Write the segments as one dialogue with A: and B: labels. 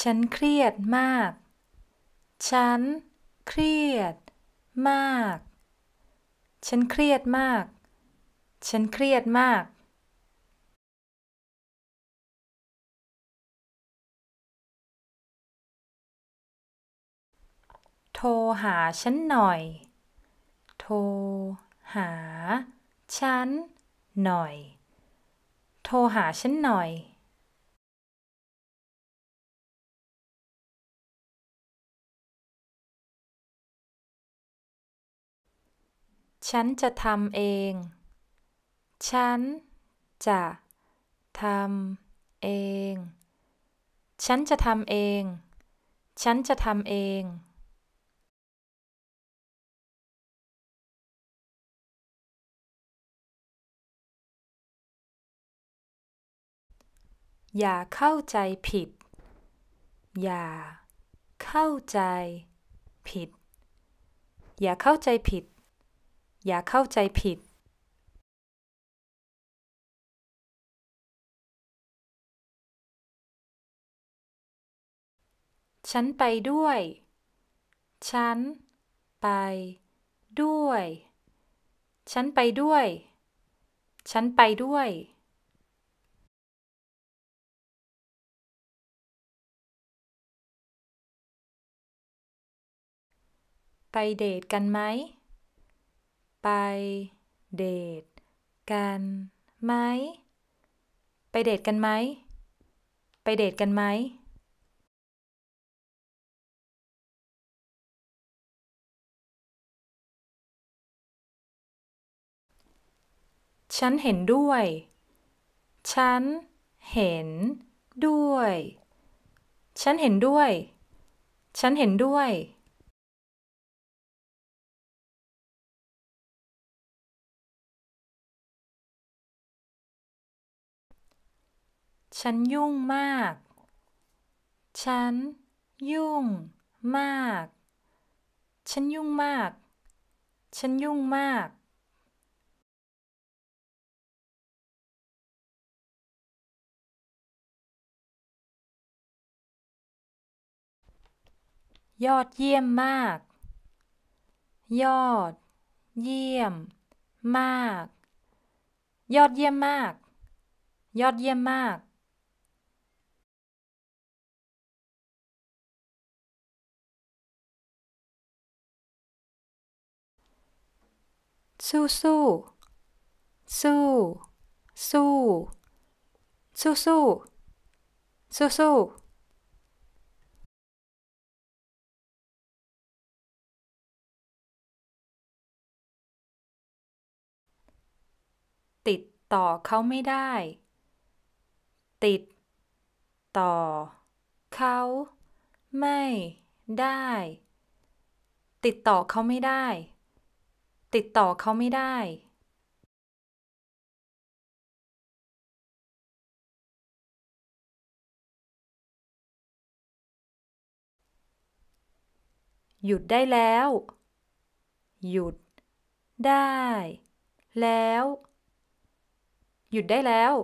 A: ฉันเครียดมาก ฉันเครียดมาก ฉันเครียดมาก ฉันเครียดมาก โทรหาฉันหน่อย โทรหาฉันหน่อย โทรหาฉันหน่อยฉันจะทำเอง ฉันจะทำเอง ฉันจะทำเอง ฉันจะทำเอง อย่าเข้าใจผิด อย่า เข้าใจ ผิด อย่าเข้าใจผิดอย่าเข้าใจผิด ฉันไปด้วย ฉัน ไป ด้วย ฉันไปด้วย ฉันไปด้วย ไปเดทกันไหมไปเดทกันไหม ไปเดทกันไหมไปเดทกันไหม ฉันเห็นด้วย ฉันเห็นด้วย ฉันเห็นด้วย ฉันเห็นด้วยฉันยุ่งมาก ฉันยุ่ง มาก ฉันยุ่งมาก ฉันยุ่งมาก ยอดเยี่ยมมาก ยอด เยี่ยม มาก ยอดเยี่ยมมาก ยอดเยี่ยมมาก
B: สู้สู้สู้ สู้สู้ สู้สู้สู้
A: ติดต่อเขาไม่ได้ ติด ต่อ เขา ไม่ ได้ ติดต่อเขาไม่ได้ติดต่อเขาไม่ได้ หยุดได้แล้ว หยุดได้แล้ว หยุดได้แล้ว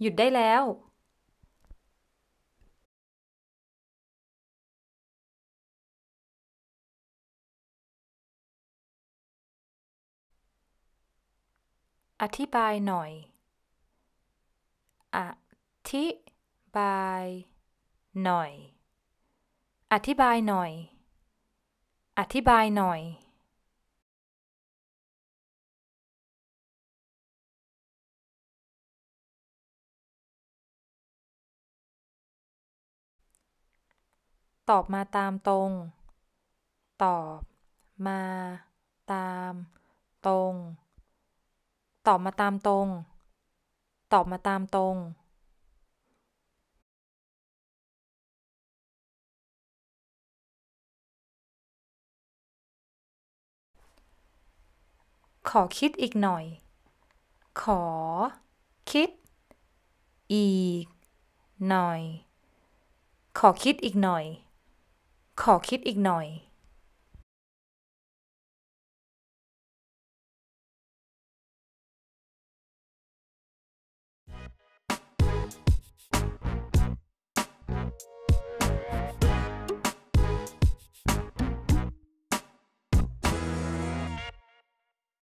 A: หยุดได้แล้วอธิบายหน่อยอธิบาย หน่อย อธิบายหน่อย อธิบายหน่อย ตอบมาตามตรง ตอบ มา ตาม ตรงตอบมาตามตรง ตอบมาตามตรง ขอคิดอีกหน่อย ขอ คิด อีก หน่อย ขอคิดอีกหน่อย ขอค
B: ิดอีกหน่อย